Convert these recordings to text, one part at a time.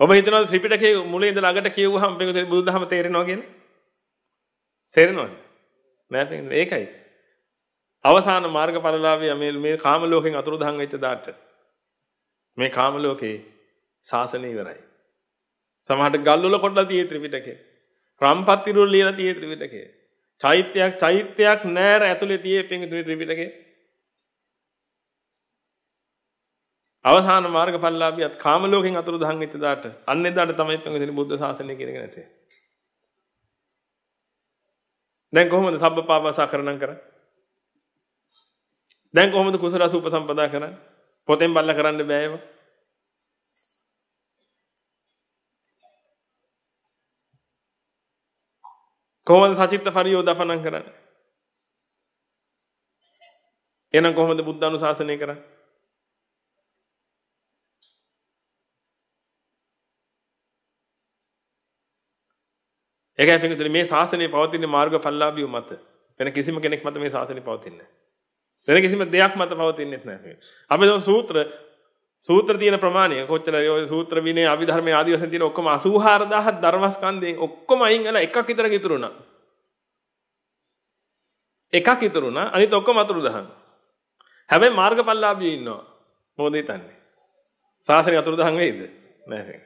ඔබ හිතනවාද ත්‍රිපිටකයේ මුලින් ඉඳලා අගට කියවුවහම මේ බුදුදහම තේරෙනවා කියලා? තේරෙනවද? නෑ ඒකයි. අවසාන මාර්ගඵලලාභය මේ මේ කාම ලෝකෙන් අතුරුදහන් වෙච්ච දාට මේ කාම ලෝකේ සාසනය ඉවරයි. සමහරට ගල්වල කොටලා තියෙ ත්‍රිපිටකේ. රම්පත් ඉරුල් ලියලා තියෙ ත්‍රිපිටකේ. චෛත්‍යයක් චෛත්‍යයක් නෑර ඇතුලේ තියෙ පිංගුතුනි ත්‍රිපිටකේ. අවසාන මාර්ගඵලලාභියත් කාම ලෝකෙන් අතුරුදහන් වෙච්ච දාට අන්න එදාට තමයි පෙන්වෙන්නේ බුද්ධ ශාසනය කියන එක නැතේ. දැන් කොහොමද සබ්බපාපසා කරණම් කරන්නේ? දැන් කොහොමද කුසල සූපසම්පදා කරන්නේ? පොතෙන් බල්ලා කරන්න බෑ ඒවා. කොහොමද සචිත්ත පරියෝදපණම් කරන්නේ? එහෙනම් කොහොමද බුද්ධ අනුශාසනය කරන්නේ? ඒකයි පිටුතුනි මේ ශාසනය පවතින මාර්ගඵලලාභිය මත වෙන කිසිම කෙනෙක් මත මේ ශාසනය පවතින්නේ නැහැ. වෙන කිසිම දෙයක් මත පවතින්නේත් නැහැ. අපි දව සූත්‍ර සූත්‍ර තියෙන ප්‍රමාණය කොච්චර ඔය සූත්‍ර විනය අභිධර්ම ආදී වශයෙන් තියෙන ඔක්කොම 84000 ධර්මස්කන්ධයෙන් ඔක්කොම අයින් වෙලා එකක් විතර ඉතුරුණා. එකක් ඉතුරුණා අනිත ඔක්කොම අතුරු දහන. හැබැයි මාර්ගඵලලාභිය ඉන්නවා. මොකද හිතන්නේ? ශාසනය අතුරු දහන් වෙයිද? නැහැ.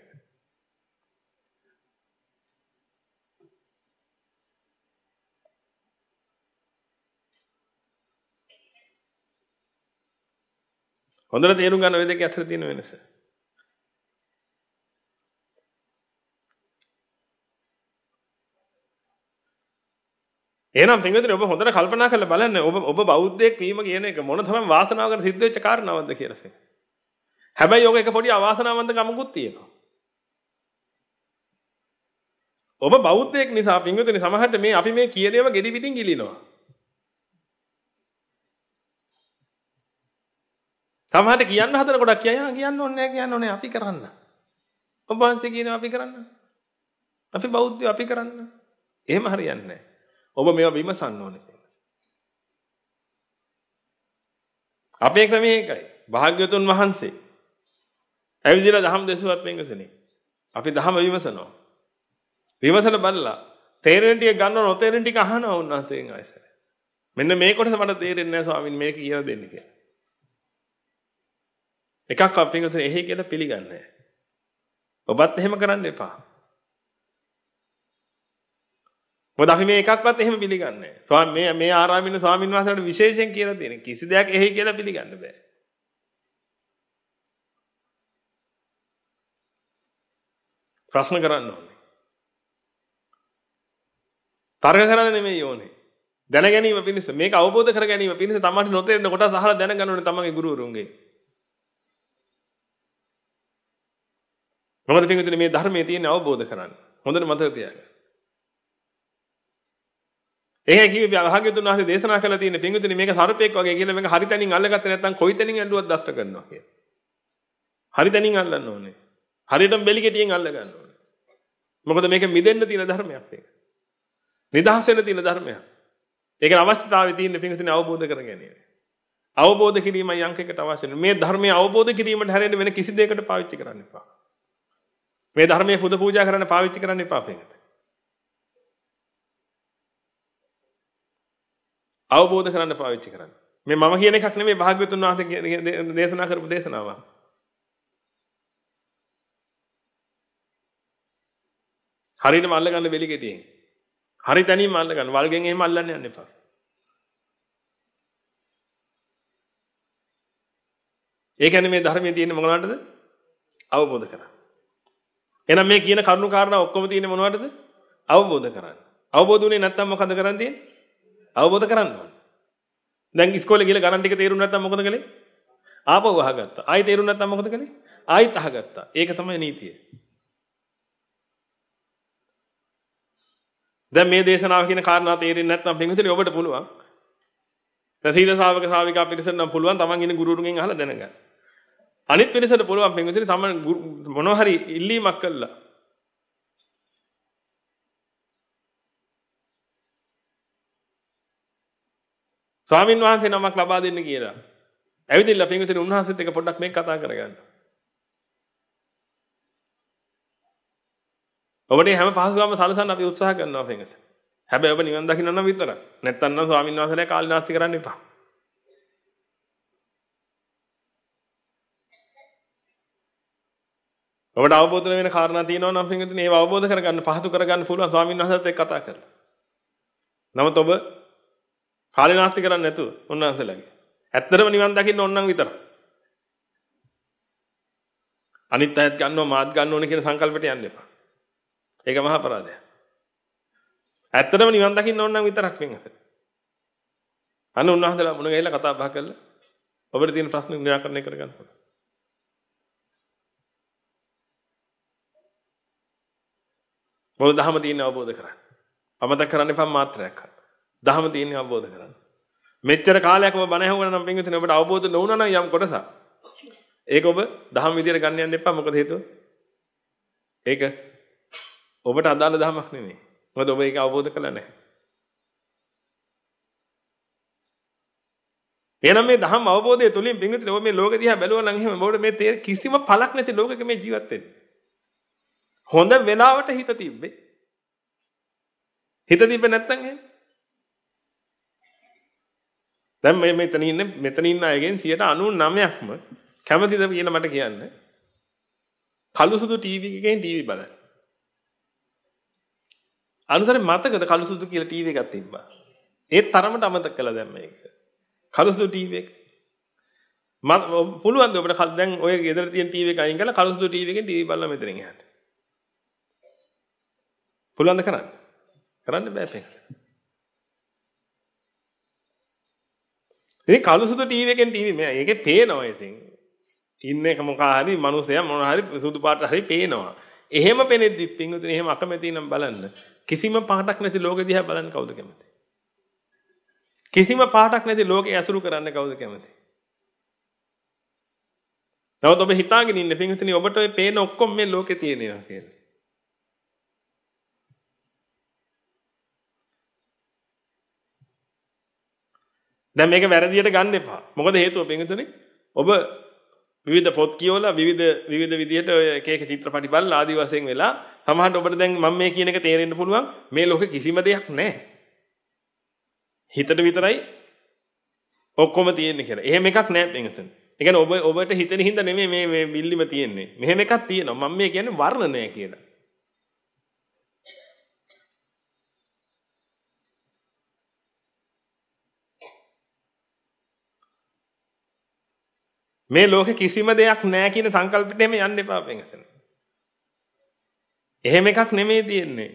හොඳට තේරුම් ගන්න ওই දෙක අතර තියෙන වෙනස. එහෙනම් පින්වතුනි ඔබ හොඳට කල්පනා කරලා බලන්න ඔබ ඔබ බෞද්ධයෙක් වීම කියන එක මොන තරම් වාසනාවකට සිද්ධ වෙච්ච කාරණාවක්ද කියලා සේ. හැබැයි ඔක එක පොඩි අවාසනාවන්ත ගමකුත් තියෙනවා. ඔබ බෞද්ධයෙක් නිසා පින්වතුනි සමහරට මේ අපි මේ කියන ඒවා gedi පිටින් ගිලිනවා. සමහරට කියන්න හදන ගොඩක් කියනවා කියන්න ඕනේ නැහැ කියන්න ඕනේ අපි කරන්න. ඔබ වහන්සේ කියනවා අපි කරන්න. අපි බෞද්ධයෝ අපි කරන්න. එහෙම හරියන්නේ නැහැ. ඔබ මේවා විමසන්න ඕනේ. අපේ ක්‍රමය ඒකයි. භාග්‍යතුන් වහන්සේ ඇවිදලා දහම් දෙසුවත් මෙන්ගසනේ. අපි දහම විමසනවා. විමසන බලලා තේරෙන ටික ගන්නව නොතේරෙන ටික අහනවා උන්වහන්සේගෙන් ආයෙසර. මෙන්න මේ කොටස මට තේරෙන්නේ නැහැ ස්වාමීන් මේක කියලා දෙන්න කියලා. එකක් අපින්තුන එහෙ කියලා පිළිගන්නේ ඔබත් එහෙම කරන්න එපා. මොකද අපි මේ එකක්වත් එහෙම පිළිගන්නේ නැහැ. මේ මේ ආරාමින ස්වාමීන් වහන්සේට විශේෂයෙන් කියලා තියෙන කිසි දෙයක් එහෙ කියලා පිළිගන්න බෑ. ප්‍රශ්න කරන්න ඕනේ. තර්ක කරන්න නෙමෙයි ඕනේ. දැන ගැනීම පිණිස මේක අවබෝධ කර ගැනීම පිණිස තමයි නොතේරෙන කොටස අහලා දැනගන්න ඕනේ තමන්ගේ ගුරුවරුන්ගේ. මොකද පින්විතනේ මේ ධර්මයේ තියෙන අවබෝධ කරගන්න. හොඳට මතක තියාගන්න. ඒකයි කිව්වේ භාග්‍යතුන් වහන්සේ දේශනා කළා තියෙන පින්විතනේ මේක සර්පෙක් වගේ කියලා මේක හරි තැනින් අල්ලගත්තේ නැත්නම් කොයි තැනින් ඇඬුවත් දෂ්ට කරනවා කියලා. හරි තැනින් අල්ලන්න ඕනේ. හරියටම බෙලි කෙටියෙන් අල්ල ගන්න ඕනේ. මොකද මේක මිදෙන්න තියෙන ධර්මයක් මේක. නිදහස් වෙන්න තියෙන ධර්මයක්. ඒකේ අවශ්‍යතාවය තියෙන පින්විතනේ අවබෝධ කර ගැනීම. අවබෝධ කිරීමයි යංකයකට අවශ්‍ය මේ ධර්මය අවබෝධ කිරීමට හැරෙන්න වෙන කිසි දෙයකට පාවිච්චි කරන්න එපා. මේ ධර්මයේ පුද පූජා කරන්න පාවිච්චි කරන්න එපා අපේකට. අවබෝධ කරන්න පාවිච්චි කරන්න. මේ මම කියන එකක් නෙමෙයි භාග්‍යවතුන් වහන්සේ දේශනා කරපු දේශනාව. හරියටම අල්ලගන්න වෙලි කෙටියෙන්. හරි තැනින්ම අල්ලගන්න. වල්ගෙන් එහෙම අල්ලන්න යන්න එපා. ඒ කියන්නේ මේ ධර්මයේ තියෙන මොනවාටද? අවබෝධ කරගන්න. එහෙනම් මේ කියන කරුණු කාරණා ඔක්කොම තියෙන්නේ මොනවටද? අවබෝධ කරගන්න. අවබෝධුනේ නැත්නම් මොකද කරන් තියෙන්නේ? අවබෝධ කරන්න ඕනේ. දැන් ඉස්කෝලේ ගිහලා ගණන් ටික තේරුම් නැත්නම් මොකද කළේ? ආපහු අහගත්තා. ආයෙ තේරුම් නැත්නම් මොකද කළේ? ආයෙත් අහගත්තා. ඒක තමයි නීතිය. දැන් මේ දේශනාව කියන කාරණා තේරෙන්නේ නැත්නම් පින්විතනේ ඔබට පුළුවන්. දැන් සීල ශා วก ශා วิกා පිරිසෙන් නම් පුළුවන් Taman ඉන්න ගුරුතුමගෙන් අහලා දැනගන්න. අනිත් වෙනසට පුළුවන් පින්විතනේ තම මොනවා හරි ඉල්ලීමක් කළා. ස්වාමින් වහන්සේ නමක් ලබා දෙන්න කියලා. ඇවිදින්න පින්විතනේ උන්වහන්සේත් එක පොඩ්ඩක් මේක කතා කරගන්න. ඔබට හැම පහසුකම සලසන්න අපි උත්සාහ කරනවා පින්විත. හැබැයි ඔබ නිවන් දකින්න නම් විතරයි. නැත්තම් නම් ස්වාමින් වහන්සේලා කාලීනාස්ති කරන්න එපා. ඔබට අවබෝධ වෙන කාරණා තියෙනවා නම් පින්විතනේ ඒව අවබෝධ කරගන්න පහසු කරගන්න පුළුවන් ස්වාමීන් වහන්සේත් එක්ක කතා කරලා. නමුත් ඔබ කාලේනාස්ති කරන්නේ නැතුව උන්වහන්සේලාගේ. ඇත්තටම නිවන් දකින්න ඕනනම් විතරයි. අනිත් අයත් ගන්නවා මාත් ගන්න ඕනේ කියන සංකල්පයට යන්න එපා. ඒක මහා අපරාධයක්. ඇත්තටම නිවන් දකින්න ඕන නම් විතරක් වෙන අපිට. අන්න උන්වහන්සේලා මුණ ගැහිලා කතා බහ කළා. ඔබට තියෙන ප්‍රශ්න නිරාකරණය කරගන්න පුළුවන්. මොකද දහම තියෙන්නේ අවබෝධ කරගන්න. අමතක කරන්න එපා මාත්‍රයක් අර. දහම තියෙන්නේ අවබෝධ කරගන්න. මෙච්චර කාලයක් ඔබ බණ ඇහුවා නම් පින්විතනේ ඔබට අවබෝධ නොවුනා නම් යම් කොටසක්. ඒක ඔබ දහම විදියට ගන්න යන්න එපා මොකද හේතුව? ඒක ඔබට අදාළ දහමක් නෙමෙයි. මොකද ඔබ ඒක අවබෝධ කරලා නැහැ. එහෙනම් මේ දහම් අවබෝධය තුලින් පින්විතනේ ඔබ මේ ලෝකෙ දිහා බැලුවා නම් එහෙම ඔබට මේ කිසිම පළක් නැති ලෝකෙක මේ ජීවත් වෙන්නේ. හොඳ වෙලාවට හිත තිබ්බේ. හිත තිබ්බේ නැත්තම් එහෙම. දැන් මේ මෙතන ඉන්නේ මෙතන ඉන්න අයගෙන් 99%ක්ම කැමතිද කියලා මට කියන්න. කළු සුදු ටීවී එකකින් ටීවී බලන්න. අනුසරේ මතකද කළු සුදු කියලා ටීවී එකක් තිබ්බා. ඒ තරමට අමතක කළා දැන් මේක. කළු සුදු ටීවී එක. මම පුළුවන් ද ඔබට දැන් ඔය ගෙදර තියෙන ටීවී එක අයින් කරලා කළු සුදු ටීවී එකෙන් ටීවී බලලා මෙතනින් යන්න. පුළුවන් ද කරන්න? කරන්න බෑ පෙන්ත. ඉතින් කළු සුදු ටීවී එකෙන් ටීවී මේ ඒකේ පේනවා ඉතින්. ඉන්න එක මොකා හරි මිනිසයා මොන හරි සුදු පාට හරි පේනවා. එහෙම පෙනෙද්දි පින්වතුනි එහෙම අකමැති නම් බලන්න. කිසිම පාටක් නැති ලෝකෙ දිහා බලන්න කවුද කැමති? කිසිම පාටක් නැති ලෝකෙ ඇසුරු කරන්න කවුද කැමති? නමුත් ඔබ හිතාගෙන ඉන්න පින්වතුනි ඔබට ඔය පේන ඔක්කොම මේ ලෝකේ තියෙනවා කියලා. දැන් මේක වැරදියට ගන්න එපා. මොකද හේතුව පින්තුනේ ඔබ විවිධ පොත් කියවලා විවිධ විවිධ විදිහට ඔය එක එක චිත්‍රපටි බලලා ආදි වශයෙන් වෙලා සමහරවිට ඔබට දැන් මම මේ කියන එක තේරෙන්න පුළුවන් මේ ලෝකේ කිසිම දෙයක් නැහැ. හිතට විතරයි ඔක්කොම තියෙන්නේ කියලා. එහෙම එකක් නැහැ පින්තුනේ. ඒ කියන්නේ ඔබ ඔබට හිතෙන හින්දා නෙමෙයි මේ මේ බිල්ලිම තියෙන්නේ. මෙහෙම එකක් තියෙනවා. මම මේ කියන්නේ වර්ණනය කියලා. මේ ලෝකෙ කිසිම දෙයක් නැහැ කියන සංකල්පෙට එහෙම යන්න එපා වෙනසන. එහෙම එකක් නෙමෙයි තියෙන්නේ.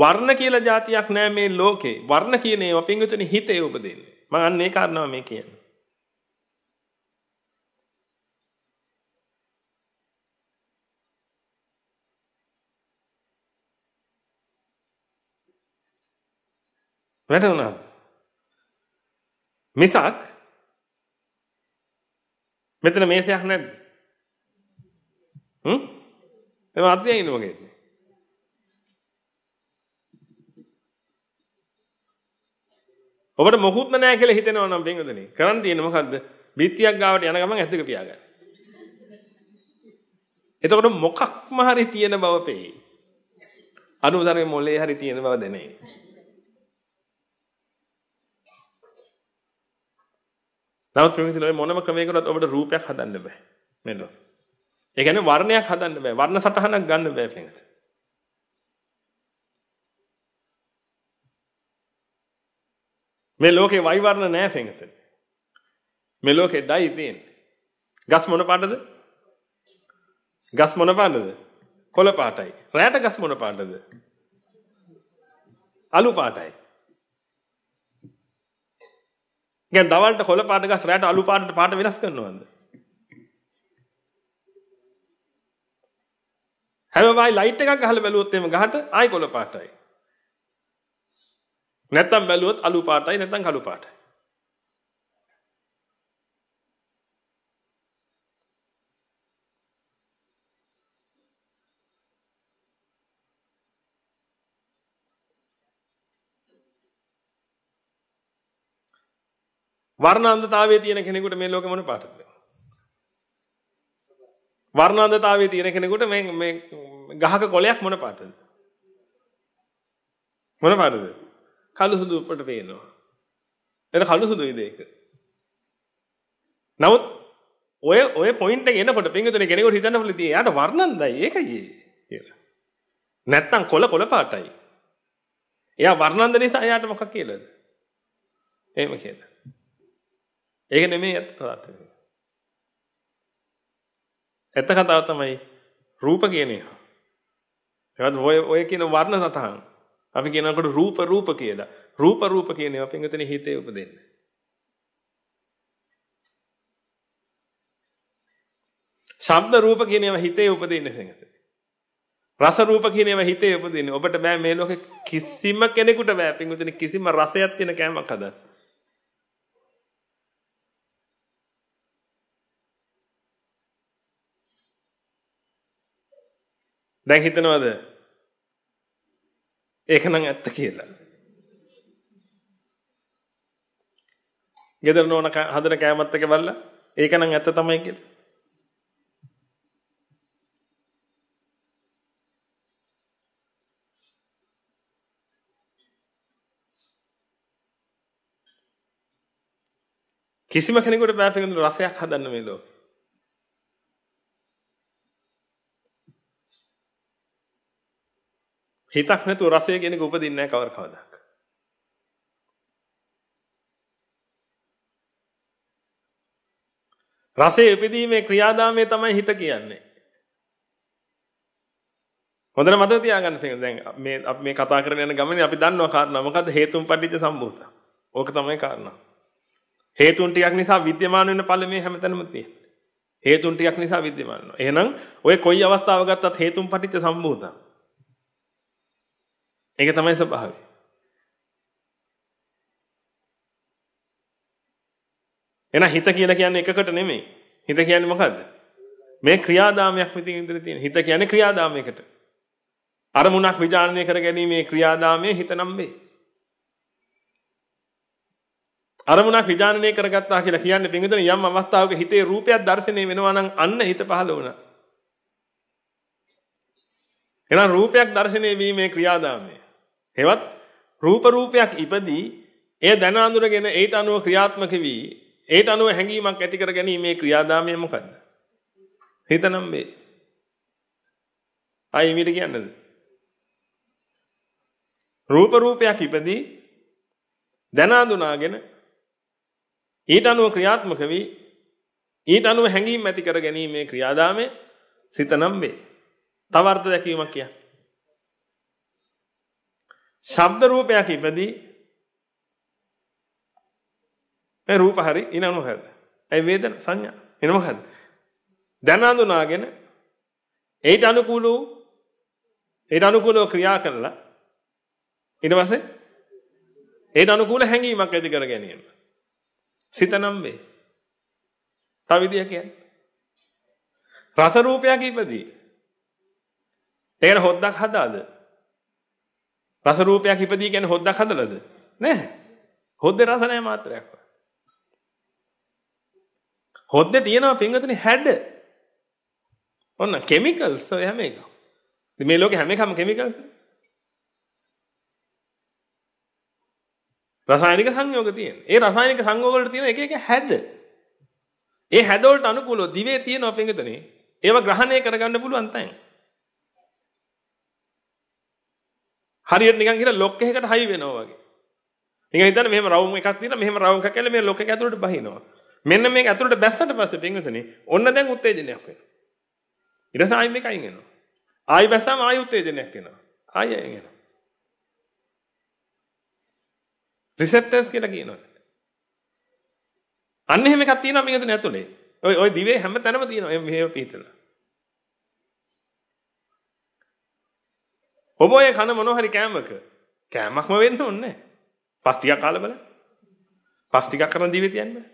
වර්ණ කියලා જાතියක් නැහැ මේ ලෝකේ. වර්ණ කියන ඒවා පිංගුතුනි හිතේ උපදින්නේ. මම අන්න ඒ කාරණාව මේ කියන්නේ. වැටුණා. මිසක් මෙතන මේසයක් නැද්ද? හ්ම්? එහම අත්දේ ඉන්න මගේ. ඔබට මොකුත් නැහැ කියලා හිතෙනවා නම් බින්දුනේ. කරන්න තියෙන්නේ මොකද්ද? බිත්තියක් ගාවට යන ගමන් ඇද්දක පියාගන්න. එතකොට මොකක්ම හරි තියෙන බව පෙයි. අනුතරේ මොලේ හරි තියෙන බව දැනේ. නමුත් මේ විදිහට ඔය මොනම ක්‍රමයකටවත් ඔබට රූපයක් හදන්න බෑ. මෙලොව. ඒ කියන්නේ වර්ණයක් හදන්න බෑ. වර්ණ සටහනක් ගන්න බෑ පිටත. මේ ලෝකේ වයි වර්ණ නෑ පිටත. මේ ලෝකේ ඩයි තියෙන්නේ. ගස් මොන පාටද? ගස් මොන පාටද? කොළ පාටයි. රැට ගස් මොන පාටද? අලු පාටයි. දැන් දවල්ට කොළ පාට ගස් රැට අලු පාටට පාට වෙනස් කරනවද? හැම වෙලාවෙයි ලයිට් එකක් අහලා බැලුවොත් එහෙම ගහට ආයි කොළ පාටයි. නැත්තම් බැලුවොත් අලු පාටයි නැත්තම් කළු පාටයි. වර්ණාන්දතාවයේ තියෙන කෙනෙකුට මේ ලෝකෙ මොන පාටද? වර්ණාන්දතාවයේ තියෙන කෙනෙකුට මේ මේ ගහක කොළයක් මොන පාටද? මොන පාටද? කළු සුදු උඩට පේනවා. ඒක කළු සුදුයිද ඒක? නමුත් ඔය ඔය පොයින්ට් එක එනකොට පින්විතනේ කෙනෙකුට හිතන්න පුළුවන් ඉතින් එයාට වර්ණන්දයි ඒකයි කියලා. නැත්තම් කොළ කොළ පාටයි. එයා වර්ණන්ද නිසා එයාට මොකක් කියලාද? එහෙම කියලා. ඒක නෙමෙයි ඇත්ත තාත්තේ. ඇත්ත කතාව තමයි රූප කියන එක. ඒවත් ඔය ඔය කියන වර්ණ සතහන් අපි කියනකොට රූප රූප කියලා. රූප රූප කියන ඒවා පින්විතනේ හිතේ උපදින්නේ. ශබ්ද රූප කියන ඒවා හිතේ උපදින්නේ පින්විතනේ. රස රූප කියන ඒවා හිතේ උපදින්නේ. ඔබට බෑ මේ ලෝකේ කිසිම කෙනෙකුට බෑ පින්විතනේ කිසිම රසයක් තියෙන කෑමක් හදන්න. දැන් හිතනවද? ඒක නම් ඇත්ත කියලා. ගෙදර නෝන හදන කෑමත් එක බලලා ඒක නම් ඇත්ත තමයි කියලා. කිසිම කෙනෙකුට බෑ පිළිඳුන රසයක් හදන්න මේ ලෝකේ. හිතක් නැතුව රසය කියන එක උපදින්නේ නැහැ කවර කවදාක. රසයේ උපදීමේ ක්‍රියාදාමය තමයි හිත කියන්නේ. හොඳට මතක තියාගන්න තියෙන දැන් මේ අපි මේ කතා කරගෙන යන ගමනේ අපි දන්නවා කාරණා මොකද්ද හේතුන් පටිච්ච සම්භූත. ඕක තමයි කාරණා. හේතුන් ටිකක් නිසා විද්‍යමාන වෙන ඵල මේ හැමතැනම තියෙනවා. හේතුන් ටිකක් නිසා විද්‍යමාන වෙනවා. එහෙනම් ඔය කොයි අවස්ථාවක ගත්තත් හේතුන් පටිච්ච සම්භූතයි. ඒක තමයි ස්වභාවය. එන හිත කියලා කියන්නේ එකකට නෙමෙයි. හිත කියන්නේ මොකද්ද? මේ ක්‍රියාදාමයක් විදිහට ඉඳලා තියෙන. හිත කියන්නේ ක්‍රියාදාමයකට. අරමුණක් විචාරණය කර ගැනීමේ ක්‍රියාදාමයේ හිත නම් වේ. අරමුණක් විචාරණය කරගත්තා කියලා කියන්නේ පින්විතන යම් අවස්ථාවක හිතේ රූපයක් දැర్శණය වෙනවා නම් අන්න හිත පහළ වුණා. එහෙනම් රූපයක් දැర్శණය වීමේ ක්‍රියාදාමය. හෙවත් රූප රූපයක් ඉපදී එය දැන අඳුරගෙන ඒට අනුව ක්‍රියාත්මක වී ඒට අනුව හැඟීමක් ඇති කර ගැනීමේ ක්‍රියාදාමය මොකද්ද? හිතනම් මේ. ආයි මීට කියන්නද? රූප රූපයක් ඉපදී දැන අඳුනාගෙන ඊට අනුව ක්‍රියාත්මක වී ඊට අනුව හැඟීම් ඇති කර ගැනීමේ ක්‍රියාදාමය සිතනම් වේ. තව අර්ථ දැකීමක් කියන්නේ ශබ්ද රූපයක් ඉපදී මේ රූප හරි ඉන මොකද්ද? ඒ වේදන සංඥා එන මොකද්ද? දැන හඳුනාගෙන ඒට අනුකූල වූ ඒට අනුකූලව ක්‍රියා කරලා ඊට පස්සේ ඒට අනුකූල හැඟීමක් ඇති කර ගැනීම. සිත නම් වේ. තව විදිය කියන්නේ. රස රූපයක් ඉපදී. ඒකට හොද්දක් හදාද? රස රූපයක් ඉපදී කියන්නේ හොද්දක් හදලාද? නැහැ. හොද්දේ රස නැහැ මාත්‍රයක්වත්. හොද්දේ තියෙනවා පින්වතුනි හැඩ. ඔන්න කිමිකල්ස් ඔය හැම එකම. මේ ලෝකේ හැම එකම කිමිකල්ස්. රසායනික සංයෝග තියෙන. ඒ රසායනික සංයෝග වල තියෙන එක එක හැඩ. ඒ හැඩ වලට අනුකූලව දිවේ තියෙනවා පින්වතුනි. ඒවා ග්‍රහණය කරගන්න පුළුවන් තැන්. හරියට නිකන් ගිහලා ලොක් එකකට හයි වෙනවා වගේ. නිකන් හිතන්න මෙහෙම රවුම් එකක් තියෙනවා මෙහෙම රවුම් එකක් කියලා මේ ලොක් එක ඇතුළට බහිනවා. මෙන්න මේක ඇතුළට බැස්සට පස්සේ පින්වතුනි ඔන්න දැන් උත්තේජනයක් වෙනවා. ඊට පස්සේ ආයි මේකයින් එනවා. ආයි බැස්සම ආයි උත්තේජනයක් එනවා. ආයි එනවා. රිසෙප්ටර්ස් කියලා කියනවා. අන්න එහෙම එකක් තියෙනවා මේකට ඇතුලේ. ඔය ඔය දිවේ හැම තැනම තියෙනවා. එහෙම පිටලා. ඔබ ඔය කන මොන හරි කෑමක කෑමක්ම වෙන්න ඕනේ නැහැ. පස් ටිකක් කාලා බලන්න. පස් ටිකක් කරන් දීවේ තියන්න බෑ.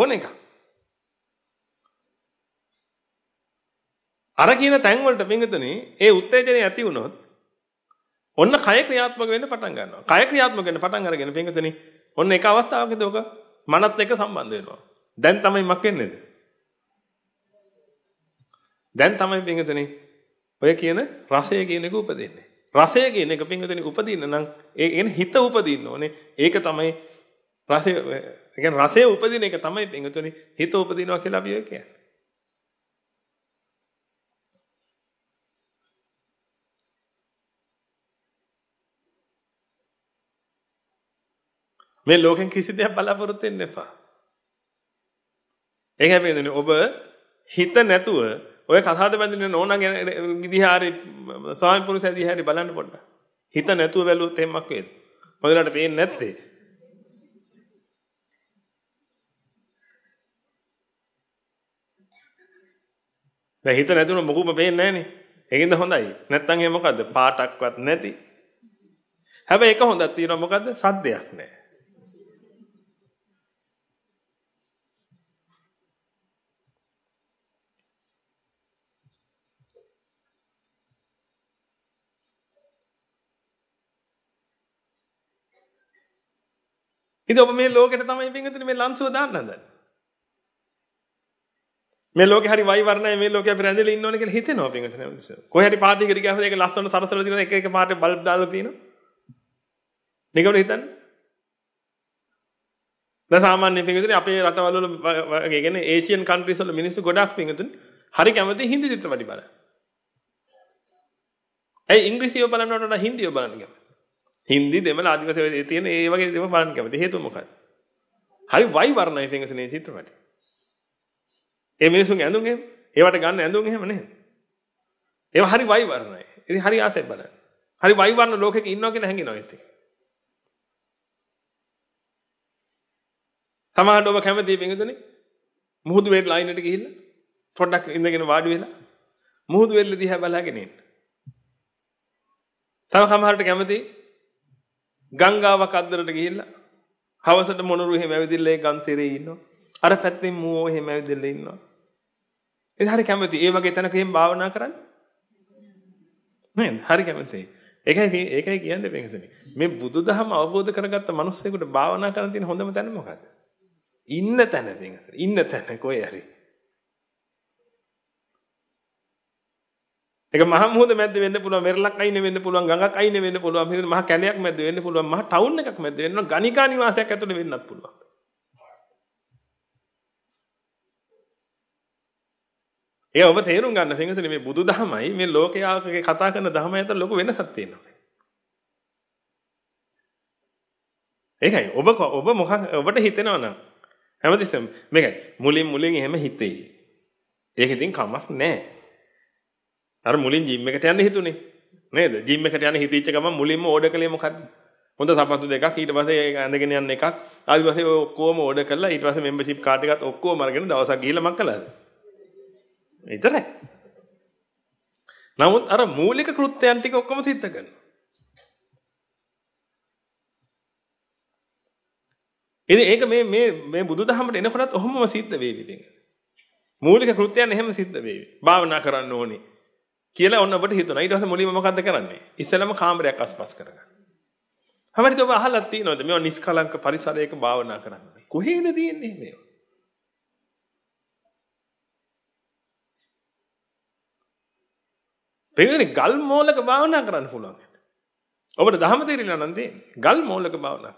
ඕන එක. අර කියන තැන් වලට පින්විතනේ ඒ උත්තේජනය ඇති වුණොත් ඔන්න කය ක්‍රියාත්මක වෙන්න පටන් ගන්නවා. කය ක්‍රියාත්මක වෙන්න පටන් අරගෙන පින්විතනේ ඔන්න එක අවස්ථාවකදී ඔක මනත් එක්ක සම්බන්ධ වෙනවා. දැන් තමයි මක් වෙන්නේද? දැන් තමයි පින්විතනේ ඔය කියන රසය කියන එක උපදින්නේ. රසය කියන එක පින්විතනේ උපදින්න නම් ඒ කියන්නේ හිත උපදින්න ඕනේ. ඒක තමයි රසය කියන්නේ රසය උපදින එක තමයි පින්විතනේ හිත උපදිනවා කියලා අපි කියන්නේ. මේ ලෝකෙන් කිසි දෙයක් බලාපොරොත්තු වෙන්න එපා. ඒකයි පින්විතනේ ඔබ හිත නැතුව ඔය කතාවද බැඳින්න ඕන නම් විදිහාරි ස්වාමි පුරුෂයා දිහාරි බලන්න පොඩ්ඩක්. හිත නැතුව බැලුවොත් එහෙමක් වේද? මොදලට පේන්නේ නැත්තේ. දැන් හිත නැතුන මොකුම පේන්නේ නැහනේ. ඒකින්ද හොඳයි. නැත්තම් ඒ මොකද්ද? පාටක්වත් නැති. හැබැයි එක හොඳක් තියෙනවා මොකද්ද? සද්දයක් නැහැ. ඉතින් ඔබ මේ ලෝකෙට තමයි පින්විතනේ මේ ලන්සුව දාන්න හදන්නේ. මේ ලෝකේ හරි වයි වර්ණයි මේ ලෝකේ අපි රැඳෙලා ඉන්න ඕනේ කියලා හිතෙනවා පින්විතනේ මිනිස්සු. කොහේ හරි පාටි එකකට ගියාම ඒක ලස්සන සරසලා තියෙනවා එක එක පාට බල්බ් දාලා තියෙනවා. නිකම්ම හිතන්නේ. දැන් සාමාන්‍ය පින්විතනේ අපේ රටවල වල ඒ කියන්නේ ඒෂියන් කන්ට්‍රීස් වල මිනිස්සු ගොඩක් පින්විතනේ හරි කැමති හින්දි චිත්‍රපටි බලන. ඒ ඉංග්‍රීසියව බලනවට වඩා හින්දියව බලන්න කැමති. හින්දි දෙමළ ආදිවාසී තියෙන ඒ වගේ දේවල් බලන්න කැමති. හේතුව මොකක්ද? හරි වයි වර්ණයි සංගතනේ චිත්‍රපටි. ඒ මිනිසුන් ඇඳුම් එහෙම. ඒවට ගන්න ඇඳුම් එහෙම නේද? ඒවා හරි වයි වර්ණයි. ඉතින් හරි ආසෙත් බලන්න. හරි වයි වර්ණ ලෝකෙක ඉන්නවා කියලා හැඟිනවා ඉතින්. සමහරවිට ඔබ කැමති බින්දුනේ මුහුදු වෙල් ලයින් එකට ගිහිල්ලා පොඩ්ඩක් ඉඳගෙන වාඩි වෙලා මුහුදු වෙල්ල දිහා බලාගෙන ඉන්න. තව සමහරට කැමති ගංගාවක් අද්දරට ගිහිල්ලා හවසට මොනරු එහෙම ඇවිදින්න ඒ ගන්තිරේ ඉන්නවා. අර පැත්තෙන් මූව එහෙම ඇවිදින්න ඉන්නවා. ඒක හරි කැමති. ඒ වගේ තැනක එහෙම භාවනා කරන්න. නේද? හරි කැමති. ඒකයි ඒකයි කියන්නේ මේකතනේ. මේ බුදුදහම අවබෝධ කරගත්ත මිනිස්සෙකුට භාවනා කරන්න තියෙන හොඳම තැන මොකක්ද? ඉන්න තැන මේකට. ඉන්න තැන කොහේ හරි. ඒක මහා මුහුද මැද්ද වෙන්න පුළුවන් මෙරළක් අයිනේ වෙන්න පුළුවන් ගඟක් අයිනේ වෙන්න පුළුවන් පිටින් මහා කැලයක් මැද්ද වෙන්න පුළුවන් මහා ටවුන් එකක් මැද්ද වෙන්න පුළුවන් ගණිකා නිවාසයක් ඇතුළේ වෙන්නත් පුළුවන් ඒ ඔබ තේරුම් ගන්න පින්විතනේ මේ බුදුදහමයි මේ ලෝකයාගේ කතා කරන ධර්මය අතර ලොකු වෙනසක් තියෙනවා. ඒකයි ඔබ ඔබ මොකක් ඔබට හිතෙනවා නම් හැමතිස්සෙම මේකයි මුලින් මුලින් එහෙම හිතෙයි. ඒක ඉතින් කමක් නැහැ. අර මුලින් ජිම් එකට යන්න හිතුනේ. නේද? ජිම් එකට යන්න හිතීච්ච ගමන් මුලින්ම ඕඩර් කළේ මොකද්ද? හොඳ සපත්තු දෙකක් ඊට පස්සේ ඒක ඇඳගෙන යන්න එකක්. ආදි පස්සේ ඔය ඔක්කොම ඕඩර් කරලා ඊට පස්සේ membership card එකත් ඔක්කොම අරගෙන දවසක් ගිහිල්ලා මං කළාද? ඒතරයි. නමුත් අර මූලික කෘත්‍යයන් ටික ඔක්කොම සිද්ධ කරනවා. ඉතින් ඒක මේ මේ මේ බුදුදහමට එනකොටත් ඔහොමම සිද්ධ වෙවි ඉතින්. මූලික කෘත්‍යයන් එහෙම සිද්ධ වෙවි. භාවනා කරන්න ඕනේ. කියලා ඔන්න ඔබට හිතුණා. ඊට පස්සේ මුලින්ම මොකද්ද කරන්නේ? ඉස්සෙල්ලම කාමරයක් අස්පස් කරගන්න. හැබැයි ඔබ අහලා තියෙනවද මේවා නිෂ්කලංක පරිසරයක භාවනා කරන්න. කොහේද තියෙන්නේ මේවා? පෙන්නේ ගල් මෝලක භාවනා කරන්න පුළුවන්. ඔබට දහම තේරිලා නම් ගල් මෝලක භාවනා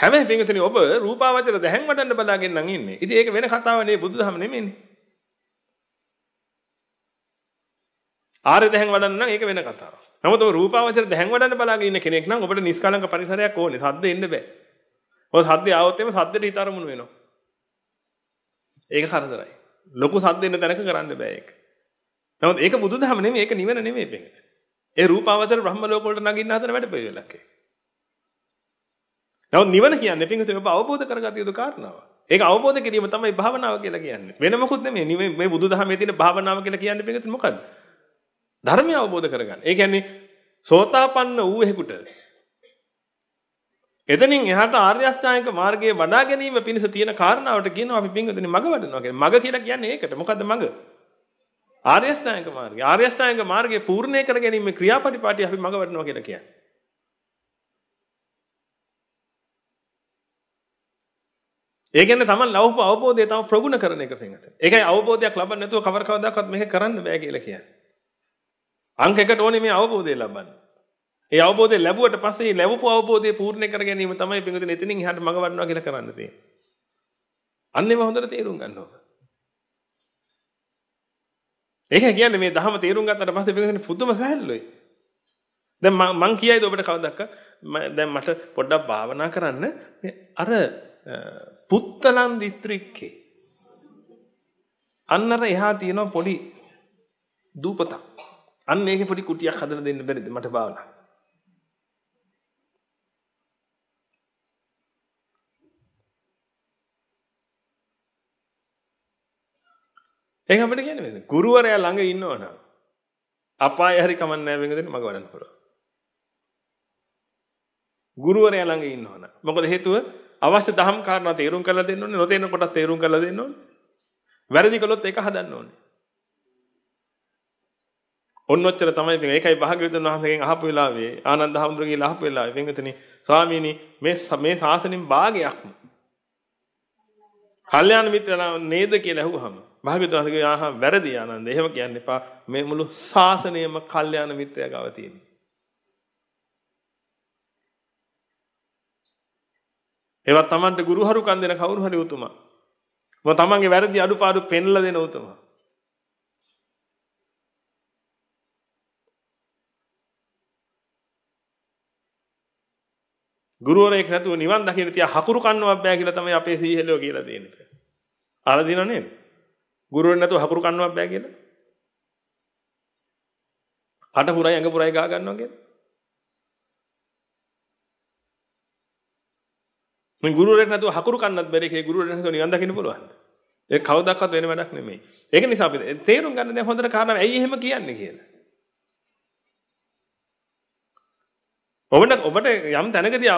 හැම පින්විතනේ ඔබ රූපාවචර දැහැන් වඩන්න බලාගෙන නම් ඉන්නේ. ඉතින් ඒක වෙන කතාවක් නෙවෙයි බුදුදහම නෙමෙයිනේ. ආර්ය දැහැන් වඩන්න නම් ඒක වෙන කතාවක්. නමුත් ඔබ රූපාවචර දැහැන් වඩන්න බලාගෙන ඉන්න කෙනෙක් නම් ඔබට නිස්කලංක පරිසරයක් ඕනේ. සද්ද එන්න බෑ. ඔය සද්ද ආවොත් එimhe සද්දට හිත අරමුණු වෙනවා. ඒක කරදරයි. ලොකු සද්ද එන්න තැනක කරන්න බෑ ඒක. නමුත් ඒක බුදුදහම නෙමෙයි ඒක නිවන නෙමෙයි පින්විත. ඒ රූපාවචර බ්‍රහ්ම ලෝක වලට නගින්න හදන වැඩ පිළිවෙලක් ඒක. නමුත් නිවන කියන්නේ පිටුතුන් ඔබ අවබෝධ කරගත යුතු කාරණාව. ඒක අවබෝධ කිරීම තමයි භාවනාව කියලා කියන්නේ. වෙන මොකුත් නෙමෙයි. මේ බුදුදහමේ තියෙන භාවනාව කියලා කියන්නේ පිටුතුන් මොකද්ද? ධර්මය අවබෝධ කරගන්න. ඒ කියන්නේ සෝතාපන්න වූ එහෙකට එතනින් එහාට ආර්ය අෂ්ටාංගික මාර්ගයේ වඩා ගැනීම පිණිස තියෙන කාරණාවට කියනවා අපි පින්වතුනි මග වඩනවා කියලා. මග කියලා කියන්නේ ඒකට. මොකද්ද මග? ආර්ය අෂ්ටාංගික මාර්ගය. ආර්ය අෂ්ටාංගික මාර්ගය පූර්ණේ කර ගැනීම ක්‍රියාපටිපාටි අපි මග වඩනවා කියලා කියන්නේ. ඒ කියන්නේ Taman ලැබපු අවබෝධය තම ප්‍රගුණ කරන එක පිංගත. ඒකයි අවබෝධයක් ලබන්න නැතුව කවර කවදාකවත් මේක කරන්න බෑ කියලා කියන්නේ. අංක එකට ඕනේ මේ අවබෝධය ලබන්න. ඒ අවබෝධය ලැබුවට පස්සේ මේ ලැබපු අවබෝධය පූර්ණ කර ගැනීම තමයි පිංගතනේ එතනින් එහාට මඟ වඩනවා කියලා කරන්න තියෙන්නේ. අන්න ඒව හොඳට තේරුම් ගන්න ඕක. ඒක කියන්නේ මේ ධහම තේරුම් ගත්තට පස්සේ පිංගතනේ පුදුම සහැල්ලුයි. දැන් මම මං කියයිද ඔබට කවදදක්ක දැන් මට පොඩ්ඩක් භාවනා කරන්න අර පුත්තලන් දිස්ත්‍රික්කේ අන්නර එහා තියෙන පොඩි දූපතක් අන්න ඒකේ පොඩි කුටියක් හදලා දෙන්න බැරිද මට භාවනා ඒක අපිට කියන්නේ මේ ගුරුවරයා ළඟ ඉන්නවනම් අපාය හරි කමන්නේ නැහැ වෙන දෙන්න මග වඩන්න පුළුවන් ගුරුවරයා ළඟ ඉන්නවනම් මොකද හේතුව අවශ්‍ය දහම් කාරණා තේරුම් කරලා දෙන්න ඕනේ. නොතේන කොටස් තේරුම් කරලා දෙන්න ඕනේ. වැරදි කළොත් ඒක හදන්න ඕනේ. ඔන්නොච්චර තමයි පින්. ඒකයි භාග්‍යවතුන් වහන්සේගෙන් අහපු වෙලාවේ ආනන්ද හැඳුරුගෙන් අහපු වෙලාවේ පින්විතනි ස්වාමීනි මේ මේ ශාසනයෙන් භාගයක්ම. කල්යාණ මිත්‍රලා නේද කියලා ඇහුවහම භාග්‍යවතුන් වහන්සේ වැරදි ආනන්ද. එහෙම කියන්න එපා. මේ මුළු ශාසනයම කල්යාණ මිත්‍රයා ගාව තියෙනවා. ඒවත් Tamanට ගුරුහරුකම් දෙන කවුරු හරි උතුමා. මොකද Tamanගේ වැරදි අඩුපාඩු පෙන්ලා දෙන උතුමා. ගුරුවරයෙක් නැතුව නිවන් දකින්න තියා හකුරු කන්නවත් බෑ කියලා තමයි අපේ සීහෙලෝ කියලා දෙන්නේ. අහලා දිනව නේද? ගුරුවරයෙක් නැතුව හකුරු කන්නවත් බෑ කියලා. අට පුරයි අඟ පුරයි ගා ගන්නවා කියලා. මම ගුරුවරයෙක් නැතුව හකුරු කන්නත් බැරි කේ ගුරුවරයෙක් නැතුව නිවන් දකින්න පුළුවන්. ඒක කවදාවත් වෙන වැඩක් නෙමෙයි. ඒක නිසා අපි තේරුම් ගන්න දැන් හොඳට කාරණා ඇයි එහෙම කියන්නේ කියලා. ඔබට ඔබට යම් තැනකදී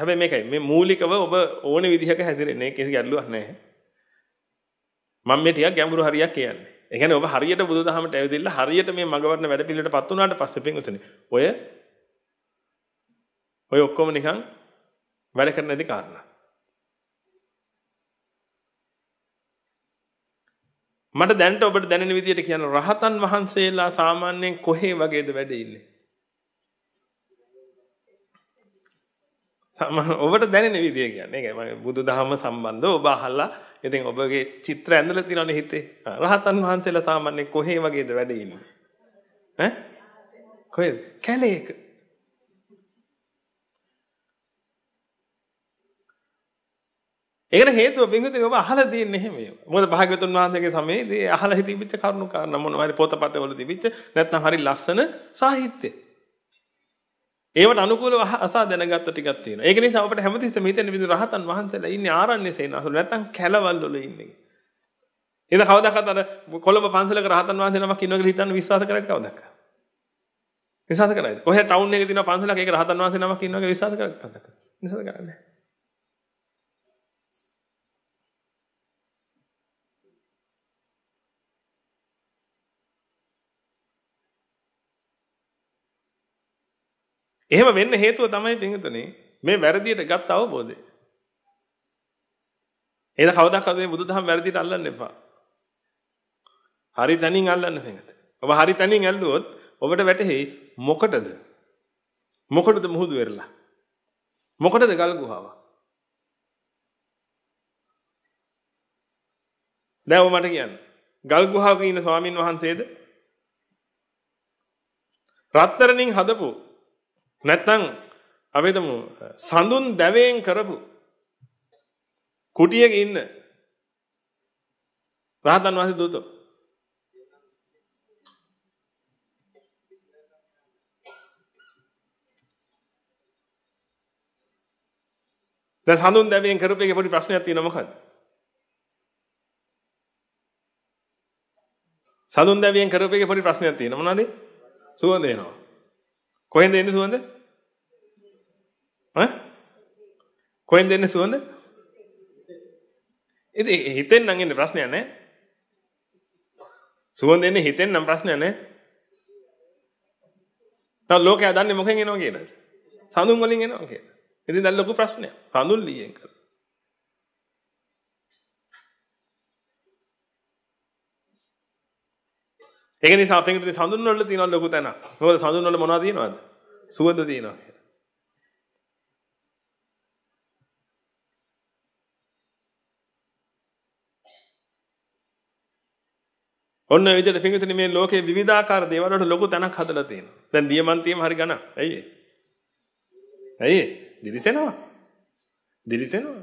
හැබැයි මේකයි මේ මූලිකව ඔබ ඕන විදිහක හැදිරෙන්නේ කිසි ගැටලුවක් නැහැ. මම මේ ටිකක් ගැඹුරු හරියක් කියන්නේ. ඒ කියන්නේ ඔබ හරියට බුදුදහමට ඇවිදilla හරියට මේ මගවර්ණ වැඩ පිළිවෙලටපත් වුණාට පස්සේ පින්වතුනි ඔය ඔය ඔක්කොම නිකන් වැඩ කරන නැති කාරණා. මට දැනට ඔබට දැනෙන විදිහට කියන රහතන් වහන්සේලා සාමාන්‍යයෙන් කොහේ වගේද වැඩ ඉන්නේ? ඔබට දැනෙන විදිය කියන්නේ ඒකයි බුදුදහම සම්බන්ධව ඔබ අහලා ඉතින් ඔබගේ චිත්‍ර ඇඳලා තියෙනවනේ හිතේ රහතන් වහන්සේලා සාමාන්‍යයෙන් කොහේ වගේද වැඩ ඉන්නේ ඈ කොහෙද කැලේක ඒකට හේතුව බින්දුතේ ඔබ අහලා තියෙන්නේ එහෙම ඒවා. මොකද භාග්‍යවතුන් වහන්සේගේ සමයේදී අහලා තිබිච්ච කරුණු කාරණා මොනවා හරි පොතපතවල තිබිච්ච නැත්නම් හරි ලස්සන සාහිත්‍ය. ඒවට අනුකූලව අසා දැනගත්ත ටිකක් තියෙනවා. ඒක නිසා අපිට හැමතිස්සෙම හිතෙන්නේ බින්දු රහතන් වහන්සේලා ඉන්නේ ආරණ්‍ය සේනාසල නැත්නම් කැලවල් වල ඉන්නේ. එද කවදාකවත් අර කොළඹ පන්සලක රහතන් වහන්සේ නමක් ඉන්නවා කියලා හිතන්න විශ්වාස කරන්නේ කවදාකවත්. විශ්වාස කරන්නේ. කොහේ ටවුන් එකේ තියෙන පන්සලක ඒක රහතන් වහන්සේ නමක් ඉන්නවා කියලා විශ්වාස කරන්නේ කවදාකවත්. විශ්වාස කරන්නේ නැහැ. එහෙම වෙන්න හේතුව තමයි පින්තුනේ මේ වැරදියට ගත් අවබෝධය. ඒක කවදාකවත් මේ බුදුදහම වැරදියට අල්ලන්න එපා. හරි තනින් අල්ලන්න පින්තුන. ඔබ හරි තනින් ඇල්ලුවොත් ඔබට වැටහි මොකටද? මොකටද මුහුදු වෙරලා? මොකටද ගල් ගුහාව? දැන් ඔබ මට කියන්න. ගල් ගුහාවක ඉන්න ස්වාමින් වහන්සේද? රත්තරණින් හදපු නැත්නම් අපිටම සඳුන් දැවයෙන් කරපු කුටියක ඉන්න රහතන් වහන්සේ දූතෝ දැන් සඳුන් දැවයෙන් කරපු එකේ පොඩි ප්‍රශ්නයක් තියෙනවා මොකද්ද? සඳුන් දැවයෙන් කරපු එකේ පොඩි ප්‍රශ්නයක් තියෙනවා මොනවාද? සුවඳ එනවා. කොහෙන්ද එන්නේ සුවඳ? ඈ කොහෙන් දෙන්නේ සුවඳ? ඉතින් හිතෙන් නම් එන්නේ ප්‍රශ්නයක් නෑ. සුවඳ එන්නේ හිතෙන් නම් ප්‍රශ්නයක් නෑ. දැන් ලෝකයා දන්නේ මොකෙන් එනවා කියලාද? සඳුන් වලින් එනවා කියලා. ඉතින් දැන් ලොකු ප්‍රශ්නයක්. සඳුන් ලීයෙන් කරලා. ඒක නිසා අපෙන් තුනේ සඳුන් වල තියෙන ලොකු තැන. මොකද සඳුන් වල මොනවද තියෙනවද? සුවඳ තියෙනවා. ඔන්න ඔය විදිහට පින්විතනේ මේ ලෝකේ විවිධාකාර දේවල් වලට ලොකු තැනක් හදලා තියෙනවා. දැන් දියමන්තියම හරි ගණන්. ඇයි ඒ? ඇයි ඒ? දිලිසෙනවා. දිලිසෙනවා.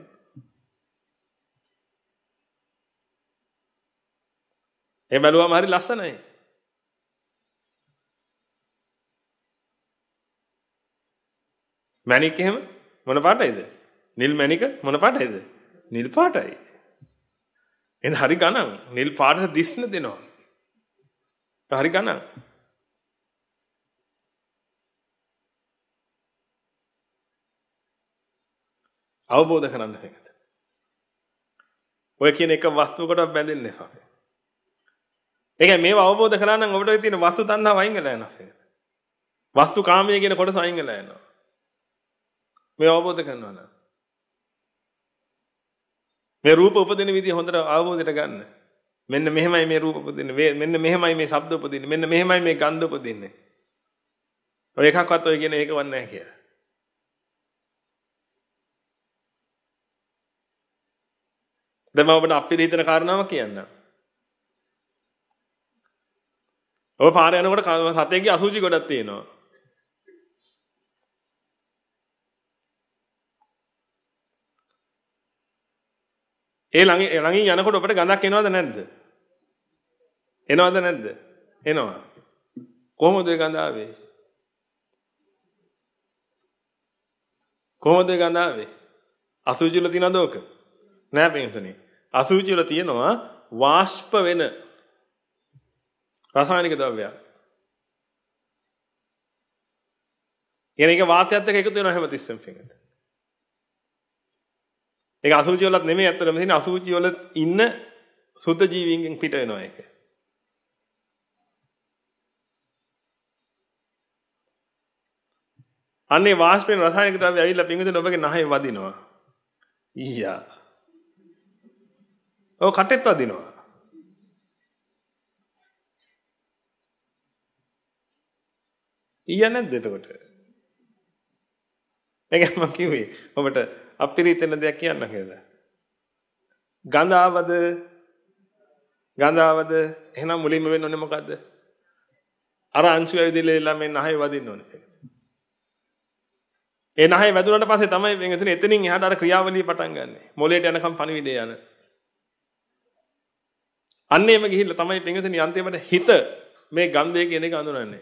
ඒ බැලුවම හරි ලස්සනයි. මැණික් එහෙම මොන පාටයිද? නිල් මැණික මොන පාටයිද? නිල් පාටයි. එහෙනම් හරි ගණන්. නිල් පාටට දිස්න දෙනවා. හරි ගණන්. අවබෝධ කරන්න හැකියද? ඔය කියන එක වස්තුවකට බැඳෙන්න එපා. ඒ කියන්නේ මේව අවබෝධ කරා නම් ඔබට තියෙන වස්තු තණ්හාව අයින් වෙලා යනවා. වස්තු කාමයේ කියන කොටස අයින් වෙලා යනවා. මේ අවබෝධ කරනවා නම් මේ රූප උපදින විදිහ හොඳට අවබෝධයට ගන්න. මෙන්න මෙහෙමයි මේ රූප උපදින්නේ. මෙන්න මෙහෙමයි මේ ශබ්ද උපදින්නේ. මෙන්න මෙහෙමයි මේ ගන්ධ උපදින්නේ. ඔය එකක්වත් ඔය කියන එක වන්නේ නැහැ කියලා. දැන් මම ඔබට අපිට හිතන කාරණාවක් කියන්නම්. ඔබ පාර යනකොට සතෙක්ගේ අසුචි ගොඩක් තියෙනවා. ඒ ළඟ ළඟින් යනකොට ඔබට ගඳක් එනවද නැද්ද? එනවද නැද්ද? එනවා. කොහොමද ඒ ගඳ ආවේ? කොහොමද ඒ ගඳ ආවේ? අසුචි වල තියනද ඕක? නෑ පින්තුනේ. අසුචි වල තියෙනවා වාෂ්ප වෙන රසායනික ද්‍රව්‍යයක්. එන එක වාතයත් එක්ක එකතු වෙනවා හැමතිස්සෙම පින්තුනේ. ඒක අසුචි වලත් නෙමෙයි අතරම තියෙන අසුචි වල ඉන්න සුද්ධ ජීවීන්ගෙන් පිට වෙනවා ඒක. අනේ වාෂ්පෙන් රසායනික ද්‍රව්‍ය ඇවිල්ලා පිංගුදෙන ඔබගේ නහය වදිනවා. ඊයා. ඔව් කටෙත් වදිනවා. ඊයා නැද්ද එතකොට? ඒක මම කිව්වේ. ඔබට අපිරිතෙන දෙයක් කියන්න කියලා. ගඳාවද ගඳාවද එහෙනම් මුලින්ම වෙන්න ඕනේ මොකද්ද? අර අංශු ඇවිදලා ළමෙන් අහේ වදින්න ඕනේ. ඒ නැහැ වැදුනට පස්සේ තමයි මේ එතන එතනින් එහාට අර ක්‍රියාවලිය පටන් ගන්න. මොලේට යනකම් පණවිඩේ යන. අන්න එම ගිහිල්ලා තමයි පින්විතනි අන්තිමට හිත මේ ගන්ධය කියන එක අඳුරන්නේ.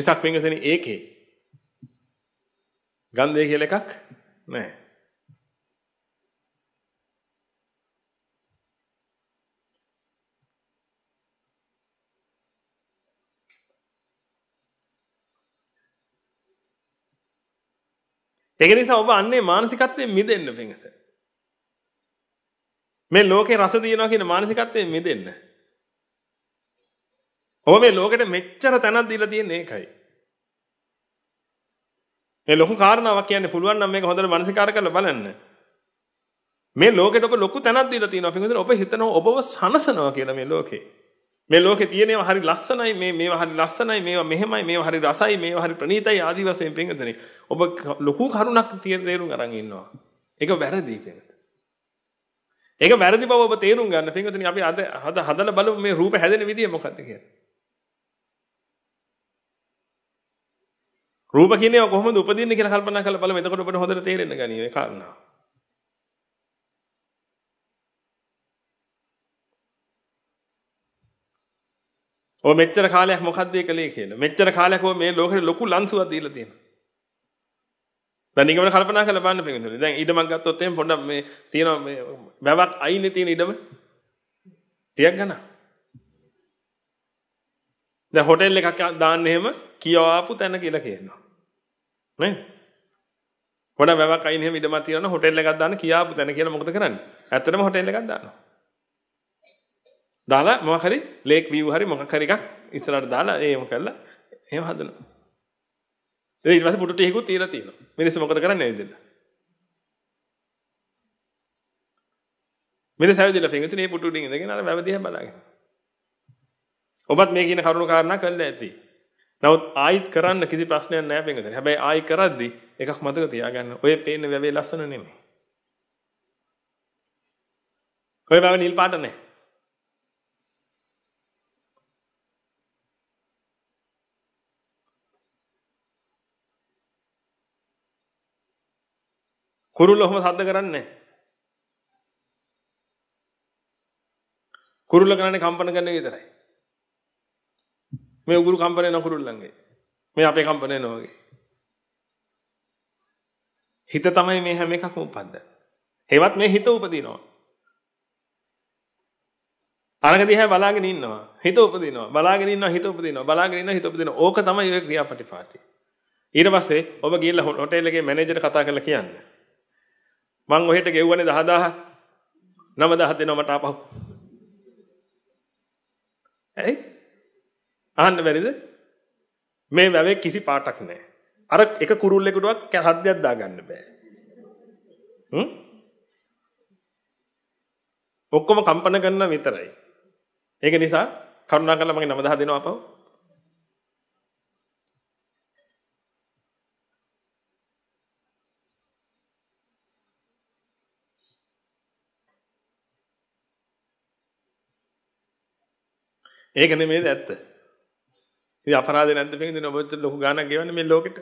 මිසක් වෙනසෙන ඒකේ ගන්ධය කියලා එකක් නැහැ. ඒක නිසා ඔබ අන්නේ මානසිකත්වයෙන් මිදෙන්න වෙනස. මේ ලෝකේ රස දිනනවා කියන මානසිකත්වයෙන් මිදෙන්න. ඔබ මේ ලෝකෙට මෙච්චර තැනක් දීලා තියෙන්නේ ඒකයි. මේ ලොකු කාරණාවක් කියන්නේ පුළුවන් නම් මේක හොඳට මනසිකාර කරලා බලන්න. මේ ලෝකෙට ඔබ ලොකු තැනක් දීලා තියෙනවා. පිටින් ඔබ හිතනවා ඔබව සනසනවා කියලා මේ ලෝකේ. මේ ලෝකේ තියෙනේවා හරි ලස්සනයි මේ මේවා හරි ලස්සනයි මේවා මෙහෙමයි මේවා හරි රසයි මේවා හරි ප්‍රණීතයි ආදි වශයෙන් පෙන්වදනේ ඔබ ලොකු කරුණක් තියෙන තේරුම් අරන් ඉන්නවා ඒක වැරදි කියනද ඒක වැරදි බව ඔබ තේරුම් ගන්න පෙන්වදනේ අපි අද හදලා බලමු මේ රූප හැදෙන විදිය මොකක්ද කියන්නේ රූප කියන්නේ කොහොමද උපදින්නේ කියලා කල්පනා කරලා බලමු. එතකොට ඔබට හොඳට තේරෙන්න ගනී මේ කාරණාව. ඔය මෙච්චර කාලයක් මොකද්ද ඒකලේ කියලා. මෙච්චර කාලයක් ඔය මේ ලෝකෙට ලොකු ලන්සුවක් දීලා තියෙනවා. දැන් ඊගොල්ලෝ කල්පනා කරලා බලන්න පිටින්. දැන් ඊඩමක් ගත්තොත් එහෙම පොඩ්ඩක් මේ තියෙන මේ වැවක් අයිනේ තියෙන ඊඩම ටිකක් ගන්න. දැන් හොටෙල් එකක් දාන්න එහෙම කියවාපු තැන කියලා කියනවා. නේ? හොඳ වැවක් අයින් එහෙම ඉඩමක් තියෙනවනම් හොටෙල් එකක් දාන්න කියාපු තැන කියලා මොකද කරන්නේ? ඇත්තටම හොටෙල් එකක් දානවා. දාලා මොකක් හරි ලේක් view හරි මොකක් හරි එකක් ඉස්සරහට දාලා ඒම කරලා එහෙම හදනවා. ඊට පස්සේ පුටු ටිකකුත් තියලා තියෙනවා. මිනිස්සු මොකද කරන්නේ ඇවිදලා? මිනිස්සු ඇවිදලා පිටින් මේ පුටු ටික ඉඳගෙන අර වැව දිහා බලාගෙන. ඔබත් මේ කියන කරුණු කාරණා කළා ඇති. නමුත් ආයිත් කරන්න කිසි ප්‍රශ්නයක් නැහැ පින්වතුනි. හැබැයි ආයි කරද්දි එකක් මතක තියාගන්න. ඔය පේන වැවේ ලස්සන නෙමෙයි. ඔය වැව නිල් පාට නැහැ. කුරුල්ල ඔහොම සද්ද කරන්නේ නැහැ. කුරුල්ල කරන්නේ කම්පන කරන එක විතරයි. මේ උගුරු කම්පනය නකුරුල්ලන්ගේ. මේ අපේ කම්පනය නෝගේ. හිත තමයි මේ හැම එකක්ම උපද්ද. හේවත් මේ හිත උපදිනවා. අරක දිහා බලාගෙන ඉන්නවා. හිත උපදිනවා. බලාගෙන ඉන්නවා හිත උපදිනවා. බලාගෙන ඉන්නවා හිත උපදිනවා. ඕක තමයි ඔය ක්‍රියාපටිපාටි. ඊට පස්සේ ඔබ ගිහලා හොටෙල් එකේ මැනේජර් කතා කරලා කියන්න. මං ඔහෙට ගෙව්වනේ 10000 9000 දෙනවා මට ආපහු. ඇයි? අහන්න බැරිද? මේ වැවේ කිසි පාටක් නැහැ. අර එක කුරුල්ලෙකුටවත් හද්දයක් දාගන්න බෑ. හ්ම්? ඔක්කොම කම්පන කරන විතරයි. ඒක නිසා කරුණාකරලා මගේ 9000 දෙනවා අපව. ඒක නෙමෙයිද ඇත්ත? ඉතින් අපරාධේ නැද්ද මේ දින ඔබ ලොකු ගාණක් ගෙවන්නේ මේ ලෝකෙට?